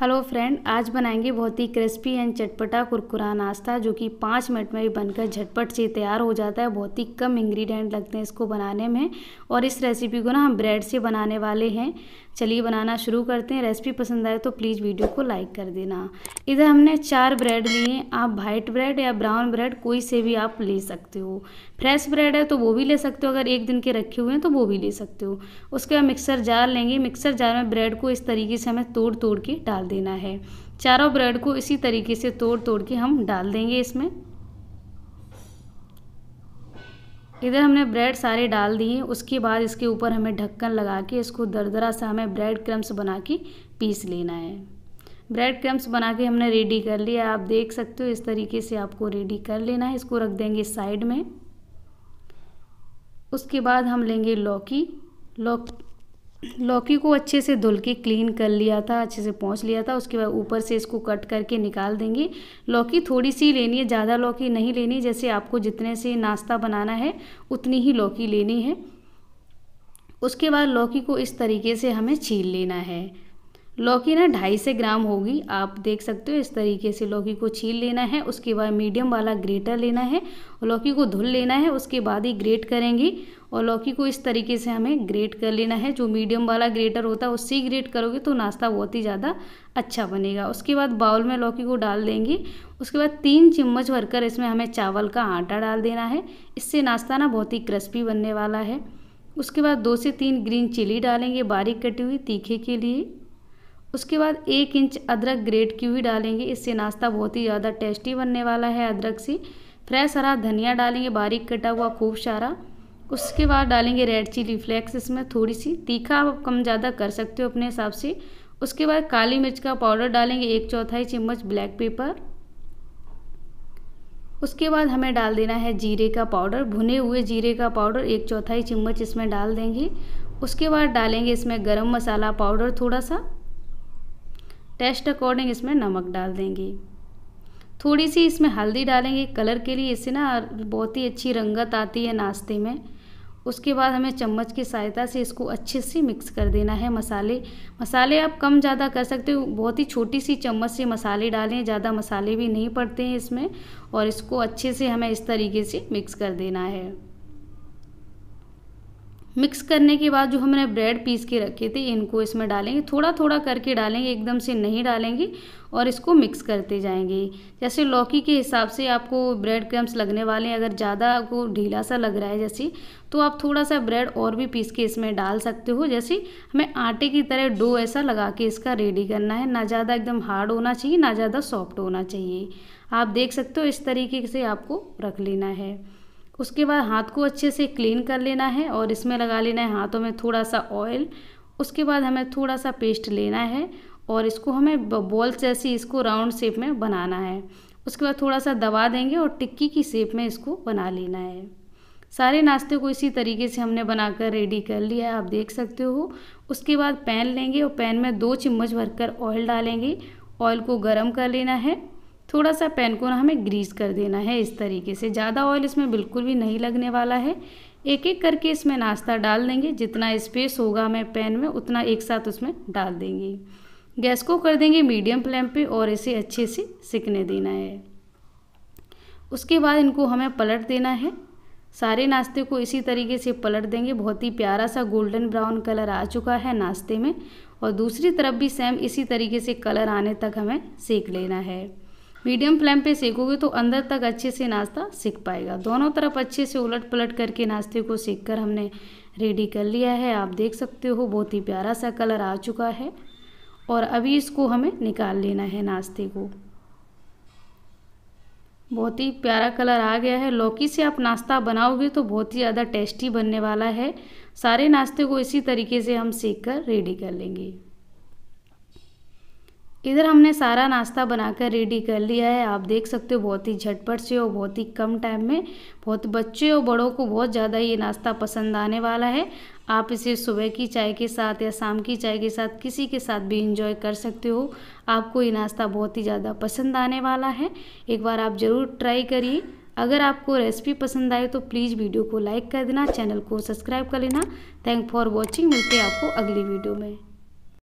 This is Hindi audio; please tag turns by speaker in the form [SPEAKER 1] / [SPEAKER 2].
[SPEAKER 1] हेलो फ्रेंड आज बनाएंगे बहुत ही क्रिस्पी एंड चटपटा कुरकुरा नाश्ता जो कि पाँच मिनट में भी बनकर झटपट से तैयार हो जाता है बहुत ही कम इंग्रेडिएंट लगते हैं इसको बनाने में और इस रेसिपी को ना हम ब्रेड से बनाने वाले हैं चलिए बनाना शुरू करते हैं रेसिपी पसंद आए तो प्लीज़ वीडियो को लाइक कर देना इधर हमने चार ब्रेड लिए आप वाइट ब्रेड या ब्राउन ब्रेड कोई से भी आप ले सकते हो फ्रेश ब्रेड है तो वो भी ले सकते हो अगर एक दिन के रखे हुए हैं तो वो भी ले सकते हो उसके बाद मिक्सर जार लेंगे मिक्सर जार में ब्रेड को इस तरीके से हमें तोड़ तोड़ के डाल डाल देना है चारों ब्रेड को इसी तरीके से तोड़ तोड़ के हम डाल देंगे इसमें इधर हमने ब्रेड सारे डाल दिए उसके बाद इसके ऊपर हमें ढक्कन लगा के इसको दरदरा सा हमें ब्रेड क्रम्स बना के पीस लेना है ब्रेड क्रम्स बना के हमने रेडी कर लिया आप देख सकते हो इस तरीके से आपको रेडी कर लेना है इसको रख देंगे साइड में उसके बाद हम लेंगे लौकी लौकी लौकी को अच्छे से धुल के क्लीन कर लिया था अच्छे से पहुँच लिया था उसके बाद ऊपर से इसको कट करके निकाल देंगे लौकी थोड़ी सी लेनी है ज़्यादा लौकी नहीं लेनी जैसे आपको जितने से नाश्ता बनाना है उतनी ही लौकी लेनी है उसके बाद लौकी को इस तरीके से हमें छील लेना है लौकी ना ढाई से ग्राम होगी आप देख सकते हो इस तरीके से लौकी को छील लेना है उसके बाद मीडियम वाला ग्रेटर लेना है लौकी को धुल लेना है उसके बाद ही ग्रेट करेंगी और लौकी को इस तरीके से हमें ग्रेट कर लेना है जो मीडियम वाला ग्रेटर होता है उससे ही ग्रेट करोगे तो नाश्ता बहुत ही ज़्यादा अच्छा बनेगा उसके बाद बाउल में लौकी को डाल देंगे उसके बाद तीन चम्मच भरकर इसमें हमें चावल का आटा डाल देना है इससे नाश्ता ना बहुत ही क्रिस्पी बनने वाला है उसके बाद दो से तीन ग्रीन चिली डालेंगे बारीक कटी हुई तीखे के लिए उसके बाद एक इंच अदरक ग्रेट की हुई डालेंगे इससे नाश्ता बहुत ही ज़्यादा टेस्टी बनने वाला है अदरक से फ्रेश हरा धनिया डालेंगे बारीक कटा हुआ खूब सारा उसके बाद डालेंगे रेड चिली फ्लेक्स इसमें थोड़ी सी तीखा आप कम ज़्यादा कर सकते हो अपने हिसाब से उसके बाद काली मिर्च का पाउडर डालेंगे एक चौथाई चम्मच ब्लैक पेपर उसके बाद हमें डाल देना है जीरे का पाउडर भुने हुए जीरे का पाउडर एक चौथाई चम्मच इसमें डाल देंगे उसके बाद डालेंगे इसमें गरम मसाला पाउडर थोड़ा सा टेस्ट अकॉर्डिंग इसमें नमक डाल देंगे थोड़ी सी इसमें हल्दी डालेंगे कलर के लिए इससे ना बहुत ही अच्छी रंगत आती है नाश्ते में उसके बाद हमें चम्मच की सहायता से इसको अच्छे से मिक्स कर देना है मसाले मसाले आप कम ज़्यादा कर सकते हो बहुत ही छोटी सी चम्मच से मसाले डालें ज़्यादा मसाले भी नहीं पड़ते हैं इसमें और इसको अच्छे से हमें इस तरीके से मिक्स कर देना है मिक्स करने के बाद जो हमने ब्रेड पीस के रखे थे इनको इसमें डालेंगे थोड़ा थोड़ा करके डालेंगे एकदम से नहीं डालेंगे और इसको मिक्स करते जाएंगे जैसे लौकी के हिसाब से आपको ब्रेड क्रम्स लगने वाले हैं अगर ज़्यादा आपको ढीला सा लग रहा है जैसे तो आप थोड़ा सा ब्रेड और भी पीस के इसमें डाल सकते हो जैसे हमें आटे की तरह डो ऐसा लगा के इसका रेडी करना है ना ज़्यादा एकदम हार्ड होना चाहिए ना ज़्यादा सॉफ्ट होना चाहिए आप देख सकते हो इस तरीके से आपको रख लेना है उसके बाद हाथ को अच्छे से क्लीन कर लेना है और इसमें लगा लेना है हाथों में थोड़ा सा ऑयल उसके बाद हमें थोड़ा सा पेस्ट लेना है और इसको हमें बॉल्स जैसी इसको राउंड शेप में बनाना है उसके बाद थोड़ा सा दबा देंगे और टिक्की की शेप में इसको बना लेना है सारे नाश्ते को इसी तरीके से हमने बनाकर रेडी कर लिया है आप देख सकते हो उसके बाद पैन लेंगे और पैन में दो चम्मच भरकर ऑयल डालेंगे ऑयल को गर्म कर लेना है थोड़ा सा पैन को ना हमें ग्रीस कर देना है इस तरीके से ज़्यादा ऑयल इसमें बिल्कुल भी नहीं लगने वाला है एक एक करके इसमें नाश्ता डाल देंगे जितना स्पेस होगा हमें पैन में उतना एक साथ उसमें डाल देंगे गैस को कर देंगे मीडियम फ्लेम पे और इसे अच्छे से सिकने देना है उसके बाद इनको हमें पलट देना है सारे नाश्ते को इसी तरीके से पलट देंगे बहुत ही प्यारा सा गोल्डन ब्राउन कलर आ चुका है नाश्ते में और दूसरी तरफ भी सेम इसी तरीके से कलर आने तक हमें सेक लेना है मीडियम फ्लेम पे सेकोगे तो अंदर तक अच्छे से नाश्ता सीख पाएगा दोनों तरफ अच्छे से उलट पलट करके नाश्ते को सीख कर हमने रेडी कर लिया है आप देख सकते हो बहुत ही प्यारा सा कलर आ चुका है और अभी इसको हमें निकाल लेना है नाश्ते को बहुत ही प्यारा कलर आ गया है लौकी से आप नाश्ता बनाओगे तो बहुत ही ज़्यादा टेस्टी बनने वाला है सारे नाश्ते को इसी तरीके से हम सेक कर रेडी कर लेंगे इधर हमने सारा नाश्ता बनाकर रेडी कर लिया है आप देख सकते हो बहुत ही झटपट से और बहुत ही कम टाइम में बहुत बच्चे और बड़ों को बहुत ज़्यादा ये नाश्ता पसंद आने वाला है आप इसे सुबह की चाय के साथ या शाम की चाय के साथ किसी के साथ भी इंजॉय कर सकते हो आपको ये नाश्ता बहुत ही ज़्यादा पसंद आने वाला है एक बार आप ज़रूर ट्राई करिए अगर आपको रेसिपी पसंद आए तो प्लीज़ वीडियो को लाइक कर देना चैनल को सब्सक्राइब कर लेना थैंक फॉर वॉचिंग मिलते हैं आपको अगली वीडियो में